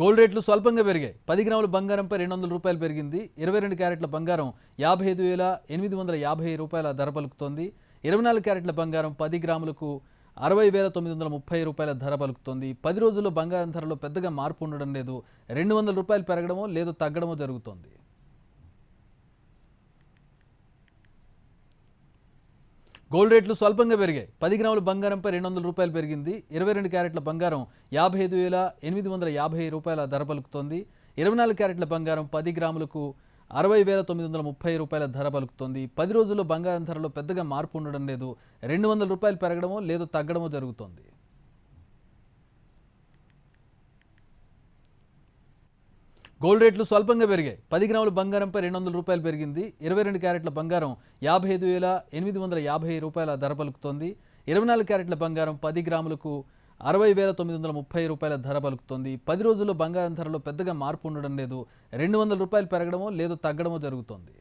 gold రేట్లు స్వల్పంగా పెరిగాయి పది గ్రాముల బంగారంపై రెండు వందల రూపాయలు పెరిగింది ఇరవై రెండు క్యారెట్ల బంగారం యాభై ఐదు వేల ఎనిమిది వందల యాభై రూపాయల ధర పలుకుతోంది ఇరవై నాలుగు క్యారెట్ల బంగారం పది గ్రాములకు అరవై వేల తొమ్మిది వందల ముప్పై రూపాయల ధర పలుకుతోంది పది రోజుల్లో బంగారం ధరలో పెద్దగా మార్పు ఉండడం లేదు రెండు వందల రూపాయలు పెరగడమో లేదో తగ్గడమో జరుగుతోంది గోల్డ్ రేట్లు స్వల్పంగా పెరిగాయి పది గ్రాముల బంగారంపై రెండు వందల రూపాయలు పెరిగింది ఇరవై రెండు క్యారెట్ల బంగారం యాభై ఐదు వేల ఎనిమిది వందల యాభై రూపాయల ధర పలుకుతోంది ఇరవై నాలుగు క్యారెట్ల బంగారం పది గ్రాములకు అరవై వేల తొమ్మిది వందల ముప్పై రూపాయల ధర పలుకుతోంది పది రోజుల్లో బంగారం ధరలో పెద్దగా మార్పు ఉండడం లేదు రెండు వందల రూపాయలు పెరగడమో లేదో తగ్గడమో జరుగుతోంది గోల్డ్ రేట్లు స్వల్పంగా పెరిగాయి పది గ్రాముల బంగారంపై రెండు వందల రూపాయలు పెరిగింది ఇరవై రెండు క్యారెట్ల బంగారం యాభై ఐదు వేల ఎనిమిది వందల యాభై రూపాయల ధర పలుకుతోంది ఇరవై నాలుగు క్యారెట్ల బంగారం పది గ్రాములకు అరవై వేల తొమ్మిది వందల ముప్పై రూపాయల ధర పలుకుతోంది పది రోజుల్లో బంగారం ధరలో పెద్దగా మార్పు ఉండడం లేదు రెండు వందల రూపాయలు పెరగడమో లేదో తగ్గడమో జరుగుతోంది